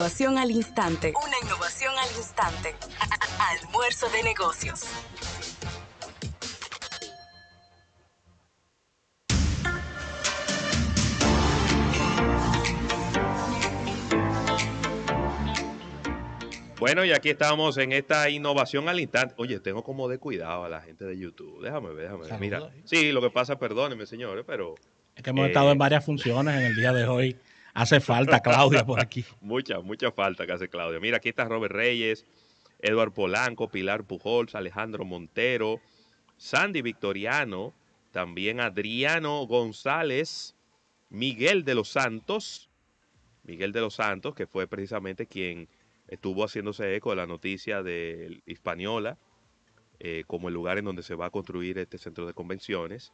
Innovación al instante. Una innovación al instante. Almuerzo de negocios. Bueno, y aquí estamos en esta innovación al instante. Oye, tengo como de cuidado a la gente de YouTube. Déjame ver, déjame sí, lo que pasa, perdónenme, señores, pero. Es que hemos eh, estado en varias funciones en el día de hoy. Hace falta Claudia por aquí. mucha, mucha falta que hace Claudia. Mira, aquí está Robert Reyes, Edward Polanco, Pilar Pujols, Alejandro Montero, Sandy Victoriano, también Adriano González, Miguel de los Santos, Miguel de los Santos, que fue precisamente quien estuvo haciéndose eco de la noticia de Hispaniola, eh, como el lugar en donde se va a construir este centro de convenciones.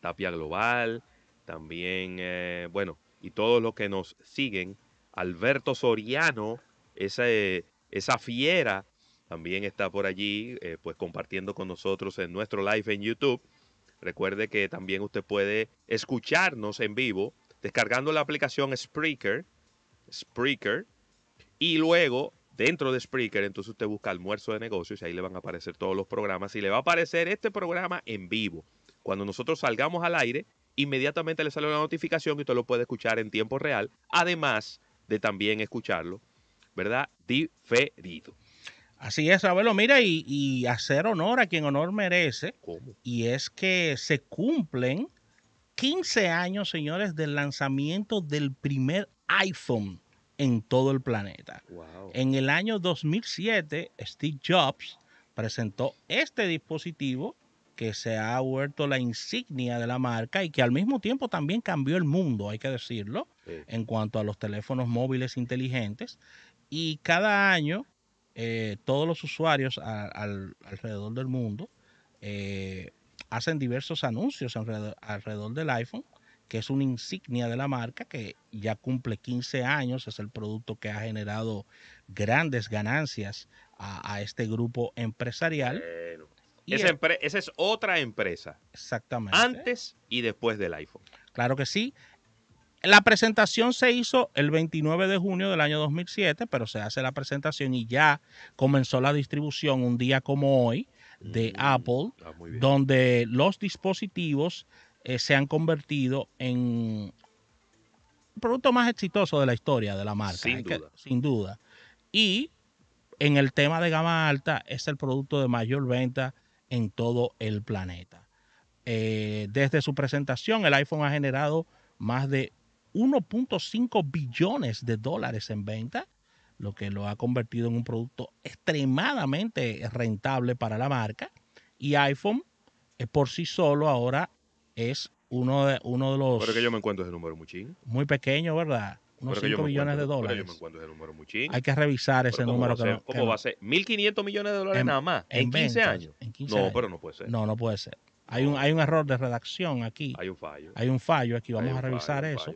Tapia Global, también, eh, bueno, y todos los que nos siguen. Alberto Soriano, esa fiera, también está por allí, eh, pues compartiendo con nosotros en nuestro live en YouTube. Recuerde que también usted puede escucharnos en vivo descargando la aplicación Spreaker, Spreaker, y luego dentro de Spreaker, entonces usted busca almuerzo de negocios y ahí le van a aparecer todos los programas y le va a aparecer este programa en vivo. Cuando nosotros salgamos al aire, inmediatamente le sale una notificación y usted lo puede escuchar en tiempo real, además de también escucharlo, ¿verdad? Diferido. Así es, Abuelo. mira, y, hacer honor a quien honor merece. Y es que se cumplen 15 años, señores, del lanzamiento del primer iPhone en todo el planeta. En el año 2007, Steve Jobs presentó este dispositivo que se ha vuelto la insignia de la marca y que al mismo tiempo también cambió el mundo, hay que decirlo, en cuanto a los teléfonos móviles inteligentes. Y cada año eh, todos los usuarios alrededor del mundo eh, hacen diversos anuncios alrededor, del iPhone, que es una insignia de la marca que ya cumple 15 años, es el producto que ha generado grandes ganancias a, a este grupo empresarial esa, es otra empresa. Exactamente. Antes y después del iPhone. Claro que sí. La presentación se hizo el 29 de junio del año 2007, pero se hace la presentación y ya comenzó la distribución un día como hoy de mm, Apple, ah, donde los dispositivos eh, se han convertido en el producto más exitoso de la historia de la marca. sin duda. Y en el tema de gama alta es el producto de mayor venta en todo el planeta. Eh, desde su presentación, el iPhone ha generado más de 1.5 billones de dólares en venta, lo que lo ha convertido en un producto extremadamente rentable para la marca. Y iPhone eh, por sí solo ahora es uno de, uno de los... Pero que yo me encuentro ese número muy Muy pequeño, ¿verdad? unos 5 millones de dólares. Hay que revisar ese número. que ¿Cómo va a ser? ¿1.500 millones de dólares nada más? ¿En, 15 años? no, pero no puede ser. No, no puede ser. Hay, un, hay un error de redacción aquí. Hay un fallo. Hay un fallo aquí. Vamos a revisar eso.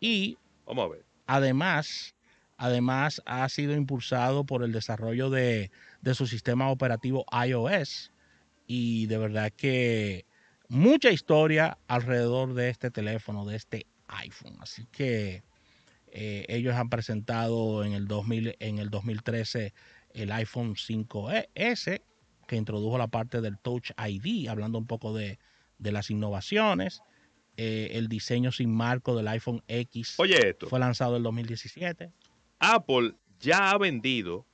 y Vamos además, además ha sido impulsado por el desarrollo de su sistema operativo iOS. Y de verdad que mucha historia alrededor de este teléfono, de este iPhone. Así que eh, ellos han presentado en el, en el 2013 el iPhone 5S, e, que introdujo la parte del Touch ID, hablando un poco de, las innovaciones. Eh, el diseño sin marco del iPhone X fue lanzado en el 2017. Apple ya ha vendido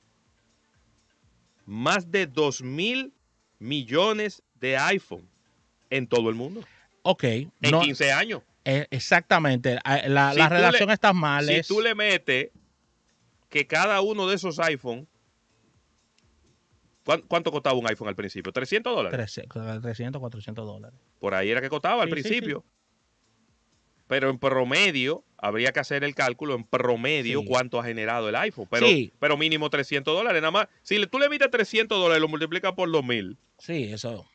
más de 2 mil millones de iPhone en todo el mundo. Ok. En 15 años. Eh, exactamente. Ah, la, relación está mal. Si tú le metes que cada uno de esos iPhone. ¿Cuánto costaba un iPhone al principio? ¿300 dólares? 300, 400 eh, dólares. Por ahí era que costaba al principio. Pero en promedio, habría que hacer el cálculo en promedio cuánto ha generado el iPhone. Pero, pero mínimo 300 dólares. Nada más, si tú le metes 300 dólares, lo multiplicas por 2000. Sí, eso.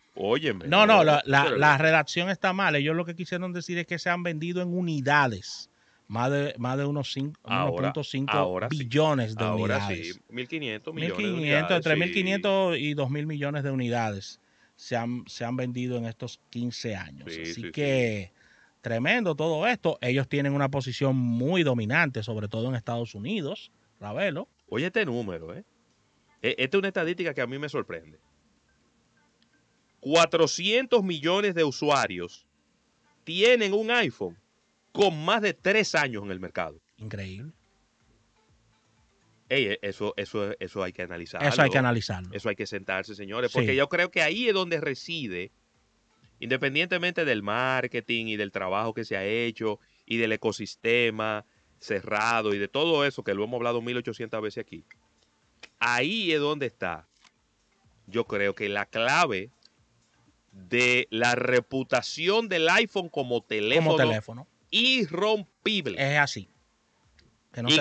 No, no, la, redacción está mal. Ellos lo que quisieron decir es que se han vendido en unidades. Más de, más de unos 1.5 billones de ahora unidades. Sí. 1.500 millones. 1.500, entre 1.500 y 2.000 millones de unidades se han, se han vendido en estos 15 años. Así que tremendo todo esto. Ellos tienen una posición muy dominante, sobre todo en Estados Unidos. Ravelo. Oye, este número, ¿eh? E, esta es una estadística que a mí me sorprende. 400 millones de usuarios tienen un iPhone con más de tres años en el mercado. Increíble. eso, eso, eso hay que analizarlo. Eso hay que analizarlo. Eso hay que sentarse, señores, porque yo creo que ahí es donde reside, independientemente del marketing y del trabajo que se ha hecho y del ecosistema cerrado y de todo eso que lo hemos hablado 1800 veces aquí, ahí es donde está, yo creo que la clave de la reputación del iPhone como teléfono, irrompible. Es así.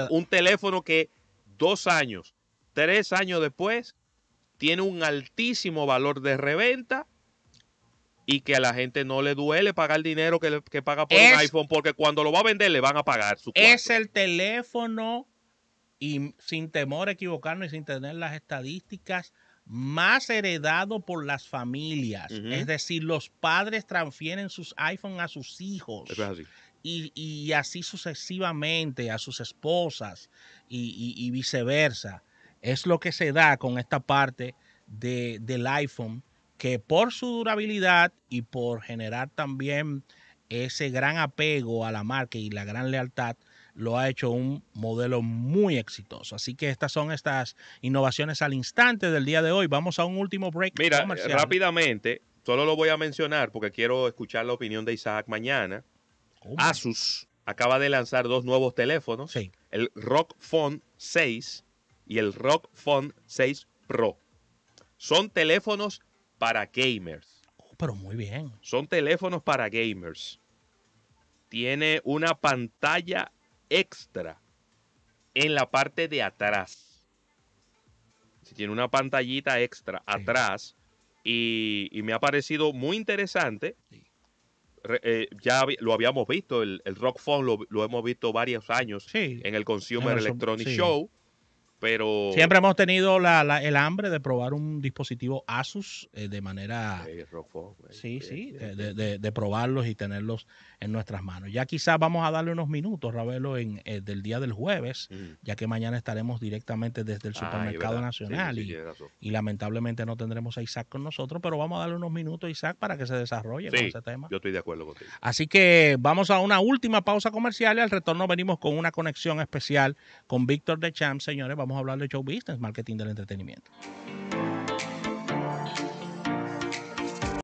un teléfono que dos años, tres años después, tiene un altísimo valor de reventa y que a la gente no le duele pagar el dinero que, paga por un iPhone, porque cuando lo va a vender le van a pagar su Es el teléfono, y sin temor a equivocarnos y sin tener las estadísticas, más heredado por las familias. Es decir, los padres transfieren sus iPhone a sus hijos. Y, así sucesivamente a sus esposas y, viceversa. Es lo que se da con esta parte de, del iPhone, que por su durabilidad y por generar también ese gran apego a la marca y la gran lealtad, lo ha hecho un modelo muy exitoso. Así que estas son estas innovaciones al instante del día de hoy. Vamos a un último break. Mira, rápidamente, solo lo voy a mencionar porque quiero escuchar la opinión de Isaac mañana. Asus acaba de lanzar dos nuevos teléfonos, el Rock Phone 6 y el Rock Phone 6 Pro. Son teléfonos para gamers. Oh, pero muy bien. Son teléfonos para gamers. Tiene una pantalla extra en la parte de atrás. Si tiene una pantallita extra atrás y, me ha parecido muy interesante. Eh, ya lo habíamos visto, el, Rock Phone lo, hemos visto varios años en el Consumer Electronics Show. Pero siempre hemos tenido el hambre de probar un dispositivo Asus eh, de manera sí, sí, de, probarlos y tenerlos en nuestras manos. Ya quizás vamos a darle unos minutos, Ravelo, en eh, del día del jueves, mm. ya que mañana estaremos directamente desde el supermercado nacional y, lamentablemente no tendremos a Isaac con nosotros, pero vamos a darle unos minutos Isaac para que se desarrolle ese tema. Yo estoy de acuerdo contigo. Así que vamos a una última pausa comercial y al retorno venimos con una conexión especial con Víctor de Champ, señores vamos a hablar de show business, marketing del entretenimiento.